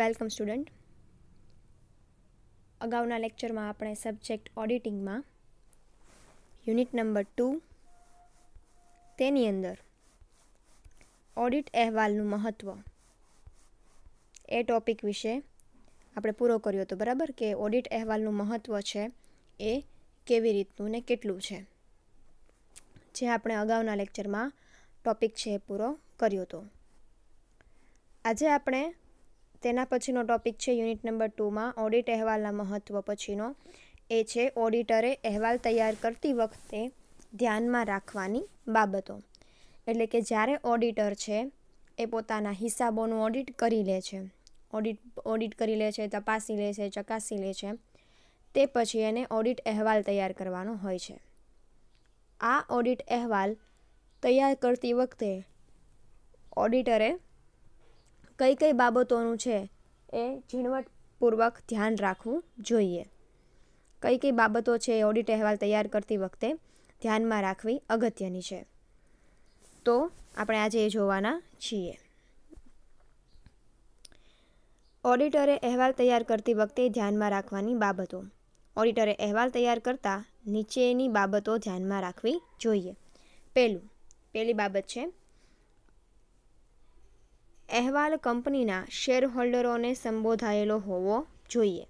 welcome student અગાઉના લેક્ચરમાં આપણે સબ્જેક્ટ ઓડિટિંગમાં યુનિટ નંબર ટુ તેની અંદર ઓડિટ અહેવાલનું મહત્ત્વ એ ટોપિક વિશે આપણે પૂરો કર્યો હતો બરાબર કે ઓડિટ અહેવાલનું મહત્ત્વ છે એ કેવી રીતનું ને કેટલું છે જે આપણે અગાઉના લેક્ચરમાં ટોપિક છે એ પૂરો કર્યો હતો આજે આપણે તેના પછીનો ટોપિક છે યુનિટ નંબર ટુમાં ઓડિટ અહેવાલના મહત્ત્વ પછીનો એ છે ઓડિટરે અહેવાલ તૈયાર કરતી વખતે ધ્યાનમાં રાખવાની બાબતો એટલે કે જ્યારે ઓડિટર છે એ પોતાના હિસાબોનું ઓડિટ કરી લે છે ઓડિટ ઓડિટ કરી લે છે તપાસી લે છે ચકાસી લે છે તે પછી એને ઓડિટ અહેવાલ તૈયાર કરવાનો હોય છે આ ઓડિટ અહેવાલ તૈયાર કરતી વખતે ઓડિટરે કઈ કઈ બાબતોનું છે એ ઝીણવટપૂર્વક ધ્યાન રાખવું જોઈએ કઈ કઈ બાબતો છે ઓડિટ અહેવાલ તૈયાર કરતી વખતે ધ્યાનમાં રાખવી અગત્યની છે તો આપણે આજે એ જોવાના છીએ ઓડિટરે અહેવાલ તૈયાર કરતી વખતે ધ્યાનમાં રાખવાની બાબતો ઓડિટરે અહેવાલ તૈયાર કરતાં નીચેની બાબતો ધ્યાનમાં રાખવી જોઈએ પહેલું પહેલી બાબત છે અહેવાલ કંપનીના શેરહોલ્ડરોને સંબોધાયેલો હોવો જોઈએ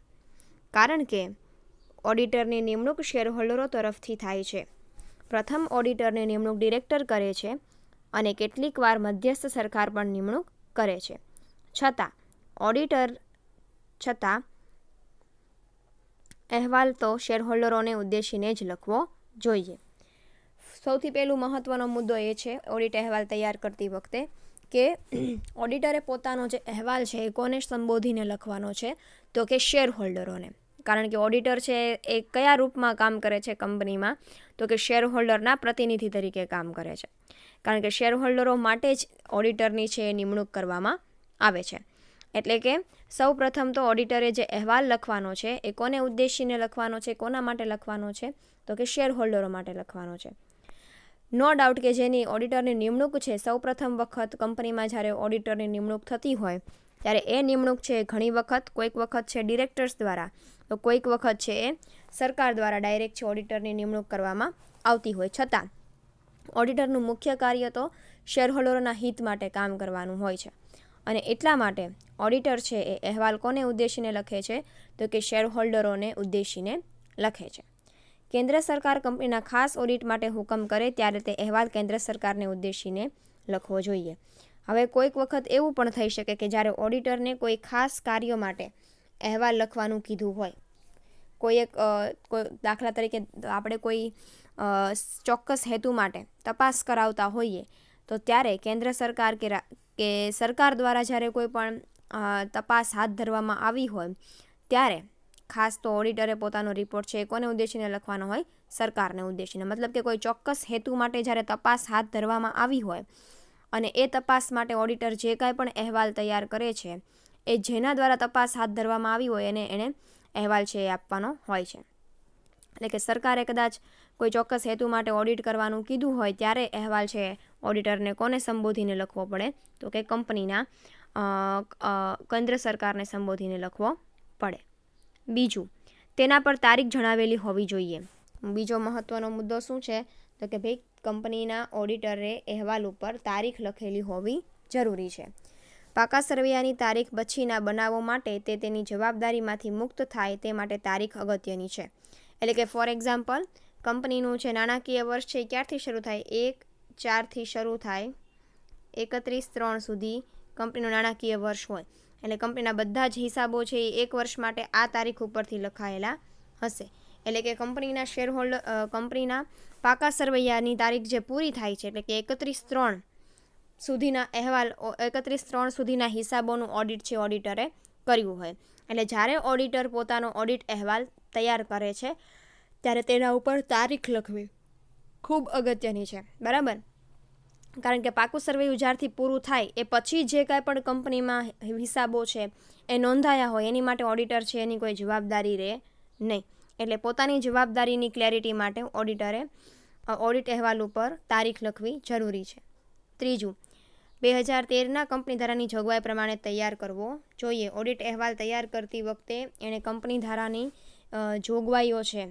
કારણ કે ઓડિટરની નિમણૂક શેરહોલ્ડરો તરફથી થાય છે પ્રથમ ઓડિટરની નિમણૂક ડિરેક્ટર કરે છે અને કેટલીકવાર મધ્યસ્થ સરકાર પણ નિમણૂક કરે છે છતાં ઓડિટર છતાં અહેવાલ તો શેરહોલ્ડરોને ઉદ્દેશીને જ લખવો જોઈએ સૌથી પહેલું મહત્ત્વનો મુદ્દો એ છે ઓડિટ અહેવાલ તૈયાર કરતી વખતે કે ઓડિટરે પોતાનો જે અહેવાલ છે એ કોને સંબોધીને લખવાનો છે તો કે શેર હોલ્ડરોને કારણ કે ઓડિટર છે એ કયા રૂપમાં કામ કરે છે કંપનીમાં તો કે શેર હોલ્ડરના પ્રતિનિધિ તરીકે કામ કરે છે કારણ કે શેર હોલ્ડરો માટે જ ઓડિટરની છે એ નિમણૂક કરવામાં આવે છે એટલે કે સૌ પ્રથમ તો ઓડિટરે જે અહેવાલ લખવાનો છે એ કોને ઉદ્દેશીને લખવાનો છે કોના માટે લખવાનો છે તો કે શેર હોલ્ડરો માટે લખવાનો છે નો ડાઉટ કે જેની ઓડિટરની નિમણૂક છે સૌપ્રથમ વખત કંપનીમાં જ્યારે ઓડિટરની નિમણૂક થતી હોય ત્યારે એ નિમણૂક છે ઘણી વખત કોઈક વખત છે ડિરેક્ટર્સ દ્વારા તો કોઈક વખત છે એ સરકાર દ્વારા ડાયરેક્ટ છે ઓડિટરની નિમણૂક કરવામાં આવતી હોય છતાં ઓડિટરનું મુખ્ય કાર્ય તો શેરહોલ્ડરોના હિત માટે કામ કરવાનું હોય છે અને એટલા માટે ઓડિટર છે એ અહેવાલ કોને ઉદ્દેશીને લખે છે તો કે શેરહોલ્ડરોને ઉદ્દેશીને લખે છે કેન્દ્ર સરકાર કંપનીના ખાસ ઓડિટ માટે હુકમ કરે ત્યારે તે અહેવાલ કેન્દ્ર સરકારને ઉદ્દેશીને લખવો જોઈએ હવે કોઈક વખત એવું પણ થઈ શકે કે જ્યારે ઓડિટરને કોઈ ખાસ કાર્યો માટે અહેવાલ લખવાનું કીધું હોય કોઈ એક દાખલા તરીકે આપણે કોઈ ચોક્કસ હેતુ માટે તપાસ કરાવતા હોઈએ તો ત્યારે કેન્દ્ર સરકાર કે કે સરકાર દ્વારા જ્યારે કોઈ પણ તપાસ હાથ ધરવામાં આવી હોય ત્યારે ખાસ તો ઓડિટરે પોતાનો રિપોર્ટ છે એ કોને ઉદ્દેશીને લખવાનો હોય સરકારને ઉદ્દેશીને મતલબ કે કોઈ ચોક્કસ હેતુ માટે જ્યારે તપાસ હાથ ધરવામાં આવી હોય અને એ તપાસ માટે ઓડિટર જે કાંઈ પણ અહેવાલ તૈયાર કરે છે એ જેના દ્વારા તપાસ હાથ ધરવામાં આવી હોય એને એણે અહેવાલ છે એ આપવાનો હોય છે એટલે કે સરકારે કદાચ કોઈ ચોક્કસ હેતુ માટે ઓડિટ કરવાનું કીધું હોય ત્યારે અહેવાલ છે ઓડિટરને કોને સંબોધીને લખવો પડે તો કે કંપનીના કેન્દ્ર સરકારને સંબોધીને લખવો પડે બીજું તેના પર તારીખ જણાવેલી હોવી જોઈએ બીજો મહત્ત્વનો મુદ્દો શું છે તો કે ભાઈ કંપનીના ઓડિટરે અહેવાલ ઉપર તારીખ લખેલી હોવી જરૂરી છે પાકા સરવૈયાની તારીખ પછીના બનાવો માટે તે તેની જવાબદારીમાંથી મુક્ત થાય તે માટે તારીખ અગત્યની છે એટલે કે ફોર એક્ઝામ્પલ કંપનીનું જે નાણાકીય વર્ષ છે એ ક્યારથી શરૂ થાય એક ચારથી શરૂ થાય એકત્રીસ ત્રણ સુધી કંપનીનું નાણાકીય વર્ષ હોય એટલે કંપનીના બધા જ હિસાબો છે એ એક વર્ષ માટે આ તારીખ ઉપરથી લખાયેલા હશે એટલે કે કંપનીના શેર હોલ્ડર કંપનીના પાકા સરવૈયાની તારીખ જે પૂરી થાય છે એટલે કે એકત્રીસ ત્રણ સુધીના અહેવાલ એકત્રીસ ત્રણ સુધીના હિસાબોનું ઓડિટ છે ઓડિટરે કર્યું હોય એટલે જ્યારે ઓડિટર પોતાનો ઓડિટ અહેવાલ તૈયાર કરે છે ત્યારે તેના ઉપર તારીખ લખવી ખૂબ અગત્યની છે બરાબર કારણ કે પાકું સર્વે ઉજારથી પૂરું થાય એ પછી જે કાંઈ પણ કંપનીમાં હિસાબો છે એ નોંધાયા હોય એની માટે ઓડિટર છે એની કોઈ જવાબદારી રહે નહીં એટલે પોતાની જવાબદારીની ક્લેરિટી માટે ઓડિટરે ઓડિટ અહેવાલ ઉપર તારીખ લખવી જરૂરી છે ત્રીજું બે હજાર તેરના કંપની ધારાની જોગવાઈ પ્રમાણે તૈયાર કરવો જોઈએ ઓડિટ અહેવાલ તૈયાર કરતી વખતે એણે કંપની ધારાની જોગવાઈઓ છે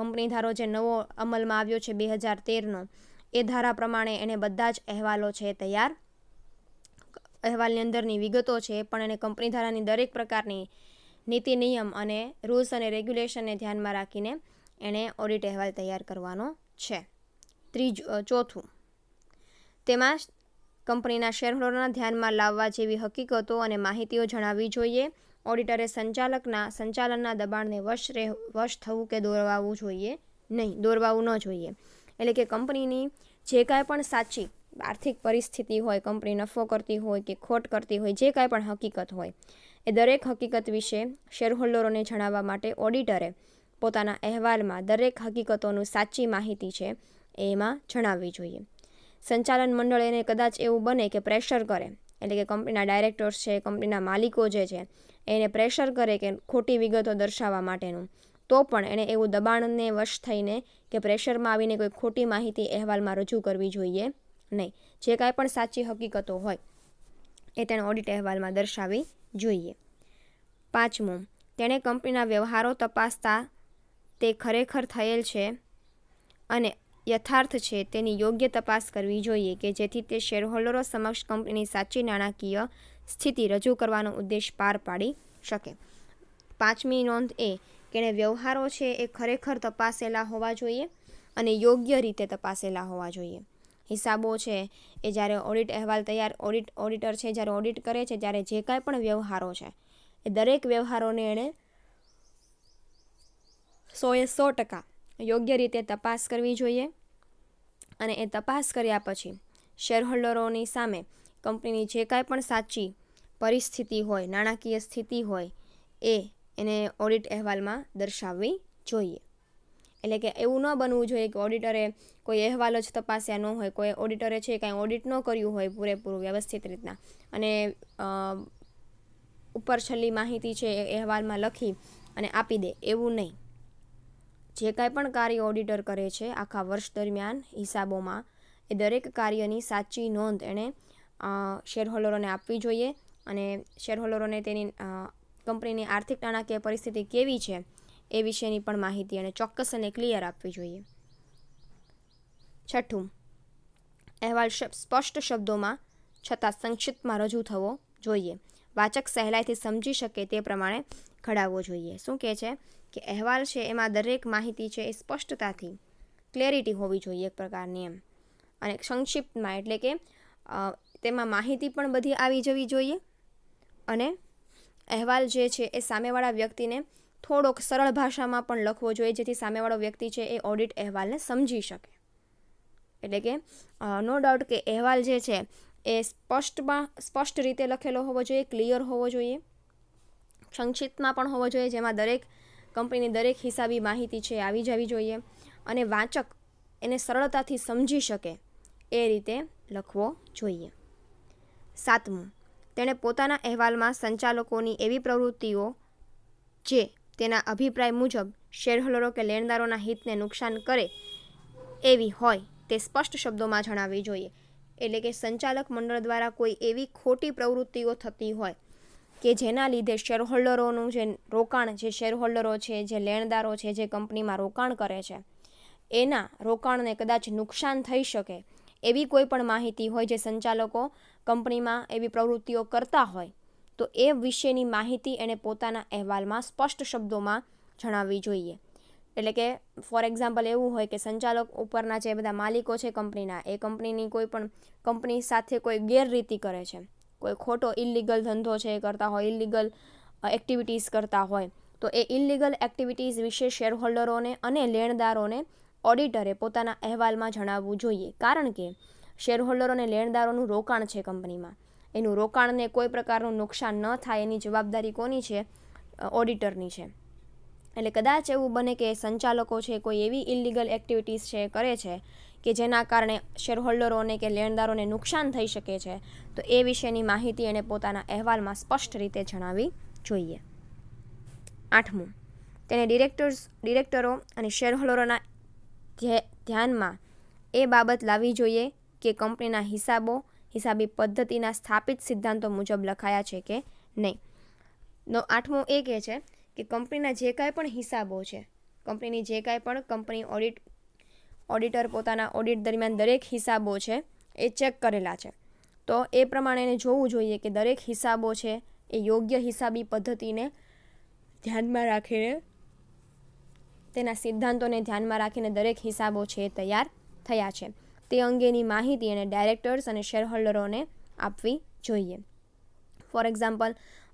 કંપની ધારો જે નવો અમલમાં આવ્યો છે બે હજાર તેરનો એ ધારા પ્રમાણે એને બધા જ અહેવાલો છે તૈયાર અહેવાલની અંદરની વિગતો છે પણ એને કંપની ધારાની દરેક પ્રકારની નીતિ નિયમ અને રૂલ્સ અને રેગ્યુલેશનને ધ્યાનમાં રાખીને એણે ઓડિટ અહેવાલ તૈયાર કરવાનો છે ત્રીજું ચોથું તેમાં કંપનીના શેરહોલ્ડરના ધ્યાનમાં લાવવા જેવી હકીકતો અને માહિતીઓ જણાવવી જોઈએ ઓડિટરે સંચાલકના સંચાલનના દબાણને વશ રહે વશ થવું કે દોરવાવું જોઈએ નહીં દોરવાવું ન જોઈએ એટલે કે કંપનીની જે કાંઈ પણ સાચી આર્થિક પરિસ્થિતિ હોય કંપની નફો કરતી હોય કે ખોટ કરતી હોય જે કાંઈ પણ હકીકત હોય એ દરેક હકીકત વિશે શેરહોલ્ડરોને જણાવવા માટે ઓડિટરે પોતાના અહેવાલમાં દરેક હકીકતોનું સાચી માહિતી છે એમાં જણાવવી જોઈએ સંચાલન મંડળ એને કદાચ એવું બને કે પ્રેશર કરે એટલે કે કંપનીના ડાયરેક્ટર્સ છે કંપનીના માલિકો જે છે એને પ્રેશર કરે કે ખોટી વિગતો દર્શાવવા માટેનું તો પણ એણે એવું દબાણને વશ થઈને કે પ્રેશરમાં આવીને કોઈ ખોટી માહિતી અહેવાલમાં રજૂ કરવી જોઈએ નહીં જે કાંઈ પણ સાચી હકીકતો હોય એ તેણે ઓડિટ અહેવાલમાં દર્શાવવી જોઈએ પાંચમું તેણે કંપનીના વ્યવહારો તપાસતા તે ખરેખર થયેલ છે અને યથાર્થ છે તેની યોગ્ય તપાસ કરવી જોઈએ કે જેથી તે શેરહોલ્ડરો સમક્ષ કંપનીની સાચી નાણાકીય સ્થિતિ રજૂ કરવાનો ઉદ્દેશ પાર પાડી શકે પાંચમી નોંધ એ એને વ્યવહારો છે એ ખરેખર તપાસેલા હોવા જોઈએ અને યોગ્ય રીતે તપાસેલા હોવા જોઈએ હિસાબો છે એ જ્યારે ઓડિટ અહેવાલ તૈયાર ઓડિટ ઓડિટર છે જ્યારે ઓડિટ કરે છે ત્યારે જે કાંઈ પણ વ્યવહારો છે એ દરેક વ્યવહારોને એણે સોએ સો ટકા યોગ્ય રીતે તપાસ કરવી જોઈએ અને એ તપાસ કર્યા પછી શેરહોલ્ડરોની સામે કંપનીની જે કાંઈ પણ સાચી પરિસ્થિતિ હોય નાણાકીય સ્થિતિ હોય એ એને ઓડિટ અહેવાલમાં દર્શાવવી જોઈએ એટલે કે એવું ન બનવું જોઈએ કે ઓડિટરે કોઈ અહેવાલ જ તપાસ્યા ન હોય કોઈ ઓડિટરે છે કાંઈ ઓડિટ ન કર્યું હોય પૂરેપૂરું વ્યવસ્થિત રીતના અને ઉપર છેલ્લી માહિતી છે એ અહેવાલમાં લખી અને આપી દે એવું નહીં જે કાંઈ પણ કાર્ય ઓડિટર કરે છે આખા વર્ષ દરમિયાન હિસાબોમાં એ દરેક કાર્યની સાચી નોંધ એણે શેરહોલ્ડરોને આપવી જોઈએ અને શેરહોલ્ડરોને તેની કંપનીની આર્થિક નાણાકીય પરિસ્થિતિ કેવી છે એ વિશેની પણ માહિતી અને ચોક્કસ અને ક્લિયર આપવી જોઈએ છઠ્ઠું અહેવાલ સ્પષ્ટ શબ્દોમાં છતાં સંક્ષિપ્તમાં રજૂ થવો જોઈએ વાચક સહેલાઈથી સમજી શકે તે પ્રમાણે ઘડાવવો જોઈએ શું કહે છે કે અહેવાલ છે એમાં દરેક માહિતી છે એ સ્પષ્ટતાથી ક્લેરિટી હોવી જોઈએ એક પ્રકારની એમ અને સંક્ષિપ્તમાં એટલે કે તેમાં માહિતી પણ બધી આવી જવી જોઈએ અને અહેવાલ જે છે એ સામેવાળા વ્યક્તિને થોડોક સરળ ભાષામાં પણ લખવો જોઈએ જેથી સામેવાળો વ્યક્તિ છે એ ઓડિટ અહેવાલને સમજી શકે એટલે કે નો ડાઉટ કે અહેવાલ જે છે એ સ્પષ્ટમાં સ્પષ્ટ રીતે લખેલો હોવો જોઈએ ક્લિયર હોવો જોઈએ સંક્ષિપ્તમાં પણ હોવો જોઈએ જેમાં દરેક કંપનીની દરેક હિસાબી માહિતી છે આવી જવી જોઈએ અને વાચક એને સરળતાથી સમજી શકે એ રીતે લખવો જોઈએ સાતમું તેણે પોતાના અહેવાલમાં સંચાલકોની એવી પ્રવૃત્તિઓ જે તેના અભિપ્રાય મુજબ શેરહોલ્ડરો કે લેણદારોના હિતને નુકસાન કરે એવી હોય તે સ્પષ્ટ શબ્દોમાં જણાવવી જોઈએ એટલે કે સંચાલક મંડળ દ્વારા કોઈ એવી ખોટી પ્રવૃત્તિઓ થતી હોય કે જેના લીધે શેરહોલ્ડરોનું જે રોકાણ જે શેરહોલ્ડરો છે જે લેણદારો છે જે કંપનીમાં રોકાણ કરે છે એના રોકાણને કદાચ નુકસાન થઈ શકે એવી કોઈ પણ માહિતી હોય જે સંચાલકો કંપનીમાં એવી પ્રવૃત્તિઓ કરતા હોય તો એ વિશેની માહિતી એણે પોતાના અહેવાલમાં સ્પષ્ટ શબ્દોમાં જણાવવી જોઈએ એટલે કે ફોર એક્ઝામ્પલ એવું હોય કે સંચાલક ઉપરના જે બધા માલિકો છે કંપનીના એ કંપનીની કોઈ પણ કંપની સાથે કોઈ ગેરરીતિ કરે છે કોઈ ખોટો ઇલીગલ ધંધો છે એ કરતા હોય ઇલીગલ એક્ટિવિટીઝ કરતા હોય તો એ ઇલીગલ એક્ટિવિટીઝ વિશે શેરહોલ્ડરોને અને લેણદારોને ઓડિટરે પોતાના અહેવાલમાં જણાવવું જોઈએ કારણ કે શેરહોલ્ડર અને લેણદારોનું રોકાણ છે કંપનીમાં એનું રોકાણને કોઈ પ્રકારનું નુકસાન ન થાય એની જવાબદારી કોની છે ઓડિટરની છે એટલે કદાચ એવું બને કે સંચાલકો છે કોઈ એવી ઇલીગલ એક્ટિવિટીઝ છે કરે છે કે જેના કારણે શેરહોલ્ડરોને કે લેણદારોને નુકસાન થઈ શકે છે તો એ વિશેની માહિતી એણે પોતાના અહેવાલમાં સ્પષ્ટ રીતે જણાવવી જોઈએ આઠમું તેને ડિરેક્ટર્સ ડિરેક્ટરો અને શેરહોલ્ડરોના ધ્યાનમાં એ બાબત લાવવી જોઈએ કે કંપનીના હિસાબો હિસાબી પદ્ધતિના સ્થાપિત સિદ્ધાંતો મુજબ લખાયા છે કે નહીં નો આઠમું એ કહે છે કે કંપનીના જે કાંઈ પણ હિસાબો છે કંપનીની જે કાંઈ પણ કંપની ઓડિટ ઓડિટર પોતાના ઓડિટ દરમિયાન દરેક હિસાબો છે એ ચેક કરેલા છે તો એ પ્રમાણેને જોવું જોઈએ કે દરેક હિસાબો છે એ યોગ્ય હિસાબી પદ્ધતિને ધ્યાનમાં રાખીને તેના સિદ્ધાંતોને ધ્યાનમાં રાખીને દરેક હિસાબો છે તૈયાર થયા છે તે અંગેની માહિતી એને ડાયરેક્ટર્સ અને શેરહોલ્ડરોને આપવી જોઈએ ફોર એક્ઝામ્પલ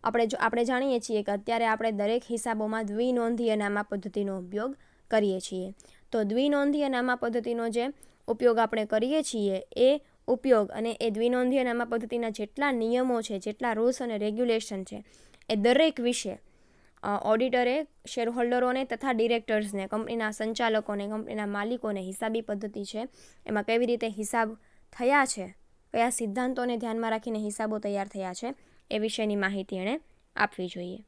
આપણે જો આપણે જાણીએ છીએ કે અત્યારે આપણે દરેક હિસાબોમાં દ્વિનોંધીય નામા પદ્ધતિનો ઉપયોગ કરીએ છીએ તો દ્વિનોંધીય નામા પદ્ધતિનો જે ઉપયોગ આપણે કરીએ છીએ એ ઉપયોગ અને એ દ્વિનોંધીય નામા પદ્ધતિના જેટલા નિયમો છે જેટલા રૂલ્સ અને રેગ્યુલેશન છે એ દરેક વિશે ઓડિટરે શેરહોલ્ડરોને તથા ડિરેક્ટર્સને કંપનીના સંચાલકોને કંપનીના માલિકોને હિસાબી પદ્ધતિ છે એમાં કેવી રીતે હિસાબ થયા છે કયા સિદ્ધાંતોને ધ્યાનમાં રાખીને હિસાબો તૈયાર થયા છે એ વિશેની માહિતી એણે આપવી જોઈએ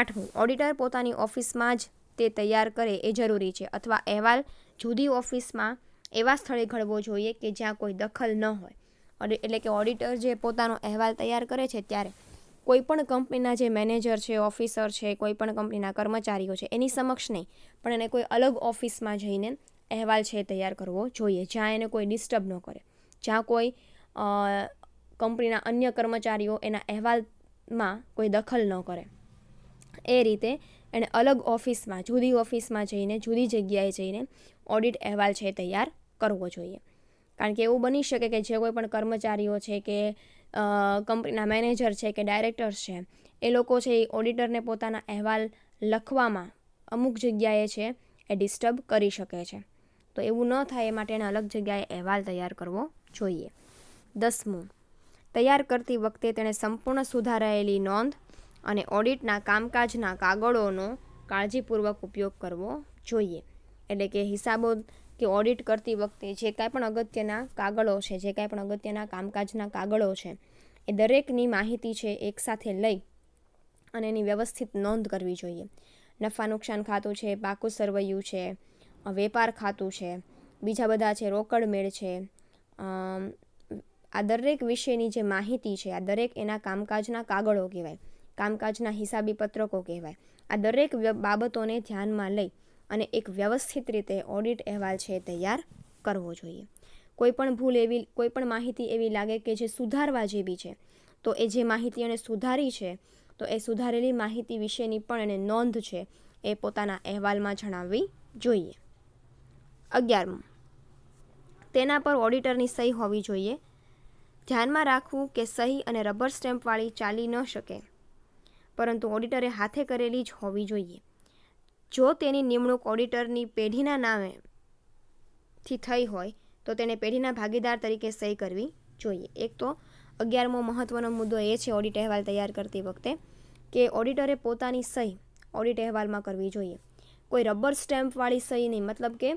આઠમું ઓડિટર પોતાની ઓફિસમાં જ તે તૈયાર કરે એ જરૂરી છે અથવા અહેવાલ જુદી ઓફિસમાં એવા સ્થળે ઘડવો જોઈએ કે જ્યાં કોઈ દખલ ન હોય એટલે કે ઓડિટર જે પોતાનો અહેવાલ તૈયાર કરે છે ત્યારે કોઈપણ કંપનીના જે મેનેજર છે ઓફિસર છે કોઈપણ કંપનીના કર્મચારીઓ છે એની સમક્ષ નહીં પણ એને કોઈ અલગ ઓફિસમાં જઈને અહેવાલ છે તૈયાર કરવો જોઈએ જ્યાં એને કોઈ ડિસ્ટર્બ ન કરે જ્યાં કોઈ કંપનીના અન્ય કર્મચારીઓ એના અહેવાલમાં કોઈ દખલ ન કરે એ રીતે એણે અલગ ઓફિસમાં જુદી ઓફિસમાં જઈને જુદી જગ્યાએ જઈને ઓડિટ અહેવાલ છે તૈયાર કરવો જોઈએ કારણ કે એવું બની શકે કે જે કોઈ પણ કર્મચારીઓ છે કે કંપનીના મેનેજર છે કે ડાયરેક્ટર છે એ લોકો છે એ ઓડિટરને પોતાના અહેવાલ લખવામાં અમુક જગ્યાએ છે એ ડિસ્ટર્બ કરી શકે છે તો એવું ન થાય એ માટે એને અલગ જગ્યાએ અહેવાલ તૈયાર કરવો જોઈએ દસમું તૈયાર કરતી વખતે તેણે સંપૂર્ણ સુધારાયેલી નોંધ અને ઓડિટના કામકાજના કાગળોનો કાળજીપૂર્વક ઉપયોગ કરવો જોઈએ એટલે કે હિસાબો કે ઓડિટ કરતી વખતે જે કાંઈ પણ અગત્યના કાગળો છે જે કાંઈ પણ અગત્યના કામકાજના કાગળો છે એ દરેકની માહિતી છે એકસાથે લઈ અને એની વ્યવસ્થિત નોંધ કરવી જોઈએ નફા નુકસાન ખાતું છે પાકું સરવૈયું છે વેપાર ખાતું છે બીજા બધા છે રોકડ મેળ છે આ દરેક વિશેની જે માહિતી છે આ દરેક એના કામકાજના કાગળો કહેવાય કામકાજના હિસાબી પત્રકો કહેવાય આ દરેક બાબતોને ધ્યાનમાં લઈ અને એક વ્યવસ્થિત રીતે ઓડિટ અહેવાલ છે તૈયાર કરવો જોઈએ કોઈપણ ભૂલ એવી કોઈપણ માહિતી એવી લાગે કે જે સુધારવા જેવી છે તો એ જે માહિતી એણે સુધારી છે તો એ સુધારેલી માહિતી વિશેની પણ એને નોંધ છે એ પોતાના અહેવાલમાં જણાવવી જોઈએ અગિયારમું તેના પર ઓડિટરની સહી હોવી જોઈએ ધ્યાનમાં રાખવું કે સહી અને રબર સ્ટેમ્પવાળી ચાલી ન શકે પરંતુ ઓડિટરે હાથે કરેલી જ હોવી જોઈએ જો તેની નિમણૂક ઓડિટરની પેઢીના નામે થી થઈ હોય તો તેને પેઢીના ભાગીદાર તરીકે સહી કરવી જોઈએ એક તો અગિયારમો મહત્ત્વનો મુદ્દો એ છે ઓડિટ અહેવાલ તૈયાર કરતી વખતે કે ઓડિટરે પોતાની સહી ઓડિટ અહેવાલમાં કરવી જોઈએ કોઈ રબર સ્ટેમ્પવાળી સહી નહીં મતલબ કે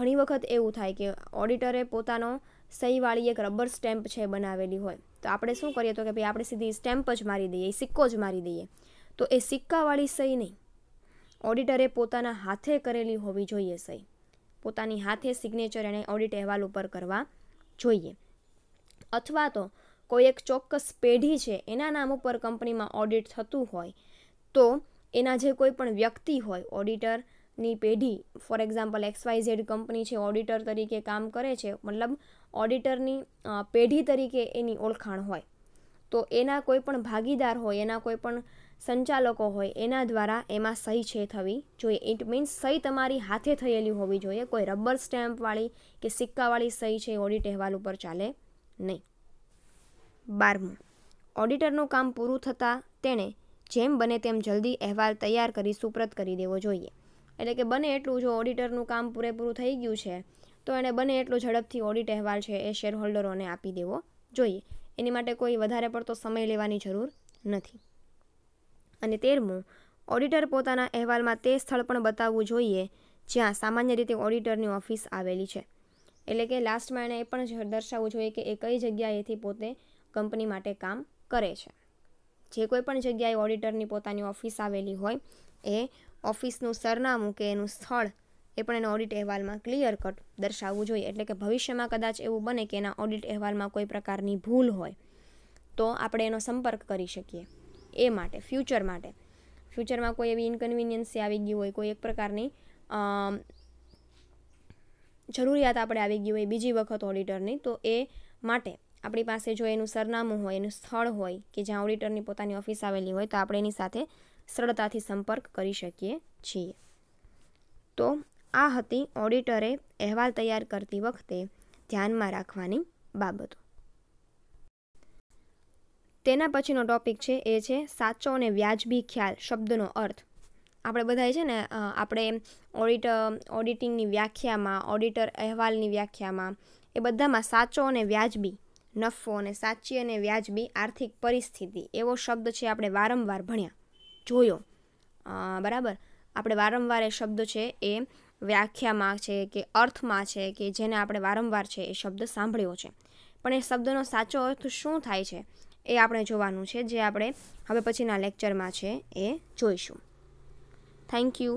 ઘણી વખત એવું થાય કે ઓડિટરે પોતાનો સહીવાળી એક રબર સ્ટેમ્પ છે બનાવેલી હોય તો આપણે શું કરીએ તો કે ભાઈ આપણે સીધી સ્ટેમ્પ જ મારી દઈએ સિક્કો જ મારી દઈએ તો એ સિક્કાવાળી સહી નહીં ઓડિટરે પોતાના હાથે કરેલી હોવી જોઈએ સહી પોતાની હાથે સિગ્નેચર એણે ઓડિટ અહેવાલ ઉપર કરવા જોઈએ અથવા તો કોઈ એક ચોક્કસ પેઢી છે એના નામ ઉપર કંપનીમાં ઓડિટ થતું હોય તો એના જે કોઈ પણ વ્યક્તિ હોય ઓડિટરની પેઢી for example XY Z company છે ઓડિટર તરીકે કામ કરે છે મતલબ ઓડિટરની પેઢી તરીકે એની ઓળખાણ હોય તો એના કોઈ પણ ભાગીદાર હોય એના કોઈ પણ સંચાલકો હોય એના દ્વારા એમાં સહી છે થવી જોઈએ ઇટ મીન્સ સહી તમારી હાથે થયેલી હોવી જોઈએ કોઈ રબર સ્ટેમ્પવાળી કે સિક્કાવાળી સહી છે ઓડિટ અહેવાલ ઉપર ચાલે નહીં બારમું ઓડિટરનું કામ પૂરું થતાં તેણે જેમ બને તેમ જલ્દી અહેવાલ તૈયાર કરી સુપ્રત કરી દેવો જોઈએ એટલે કે બને એટલું જો ઓડિટરનું કામ પૂરેપૂરું થઈ ગયું છે તો એણે બને એટલું ઝડપથી ઓડિટ અહેવાલ છે એ શેરહોલ્ડરોને આપી દેવો જોઈએ એની માટે કોઈ વધારે પડતો સમય લેવાની જરૂર નથી અને તેરમું ઓડિટર પોતાના અહેવાલમાં તે સ્થળ પણ બતાવવું જોઈએ જ્યાં સામાન્ય રીતે ઓડિટરની ઓફિસ આવેલી છે એટલે કે લાસ્ટમાં એણે એ પણ દર્શાવવું જોઈએ કે એ કઈ જગ્યાએથી પોતે કંપની માટે કામ કરે છે જે કોઈ પણ જગ્યાએ ઓડિટરની પોતાની ઓફિસ આવેલી હોય એ ઓફિસનું સરનામું કે એનું સ્થળ એ પણ એના ઓડિટ અહેવાલમાં ક્લિયર કટ દર્શાવવું જોઈએ એટલે કે ભવિષ્યમાં કદાચ એવું બને કે એના ઓડિટ અહેવાલમાં કોઈ પ્રકારની ભૂલ હોય તો આપણે એનો સંપર્ક કરી શકીએ એ માટે ફ્યુચર માટે ફ્યુચરમાં કોઈ એવી ઇન્કન્વિનિયન્સી આવી ગઈ હોય કોઈ એક પ્રકારની જરૂરિયાત આપણે આવી ગઈ હોય બીજી વખત ઓડિટરની તો એ માટે આપણી પાસે જો એનું સરનામું હોય એનું સ્થળ હોય કે જ્યાં ઓડિટરની પોતાની ઓફિસ આવેલી હોય તો આપણે એની સાથે સરળતાથી સંપર્ક કરી શકીએ છીએ તો આ હતી ઓડિટરે અહેવાલ તૈયાર કરતી વખતે ધ્યાનમાં રાખવાની બાબતો તેના પછીનો ટોપિક છે એ છે સાચો અને વ્યાજબી ખ્યાલ શબ્દનો અર્થ આપણે બધાએ છે ને આપણે ઓડિટ ઓડિટિંગની વ્યાખ્યામાં ઓડિટર અહેવાલની વ્યાખ્યામાં એ બધામાં સાચો અને વ્યાજબી નફો અને સાચી અને વ્યાજબી આર્થિક પરિસ્થિતિ એવો શબ્દ છે આપણે વારંવાર ભણ્યા જોયો બરાબર આપણે વારંવાર એ શબ્દ છે એ વ્યાખ્યામાં છે કે અર્થમાં છે કે જેને આપણે વારંવાર છે એ શબ્દ સાંભળ્યો છે પણ એ શબ્દનો સાચો અર્થ શું થાય છે એ આપણે જોવાનું છે જે આપણે હવે પછીના લેક્ચરમાં છે એ જોઈશું થેન્ક યુ